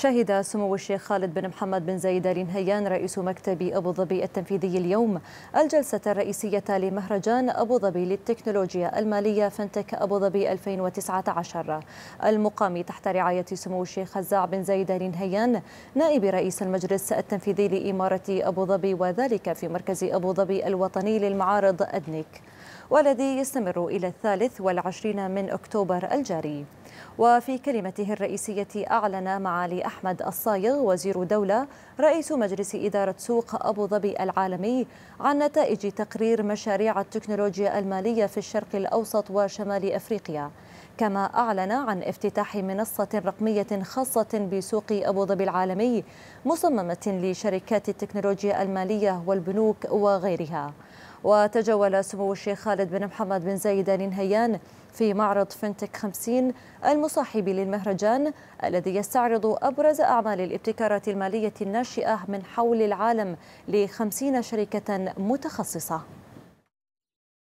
شهد سمو الشيخ خالد بن محمد بن زايد ال نهيان رئيس مكتب أبو ظبي التنفيذي اليوم الجلسة الرئيسية لمهرجان أبو ظبي للتكنولوجيا المالية فنتك أبو ظبي 2019 المقام تحت رعاية سمو الشيخ خزاع بن زايد ال نهيان نائب رئيس المجلس التنفيذي لإمارة أبو ظبي وذلك في مركز أبو ظبي الوطني للمعارض أدنيك والذي يستمر إلى الثالث والعشرين من أكتوبر الجاري وفي كلمته الرئيسية أعلن معالي أحمد الصايغ وزير دولة رئيس مجلس إدارة سوق أبو ظبي العالمي عن نتائج تقرير مشاريع التكنولوجيا المالية في الشرق الأوسط وشمال أفريقيا كما أعلن عن افتتاح منصة رقمية خاصة بسوق أبو ظبي العالمي مصممة لشركات التكنولوجيا المالية والبنوك وغيرها وتجول سمو الشيخ خالد بن محمد بن زايد آل نهيان في معرض فنتك 50 المصاحب للمهرجان الذي يستعرض أبرز أعمال الابتكارات المالية الناشئة من حول العالم لخمسين شركة متخصصة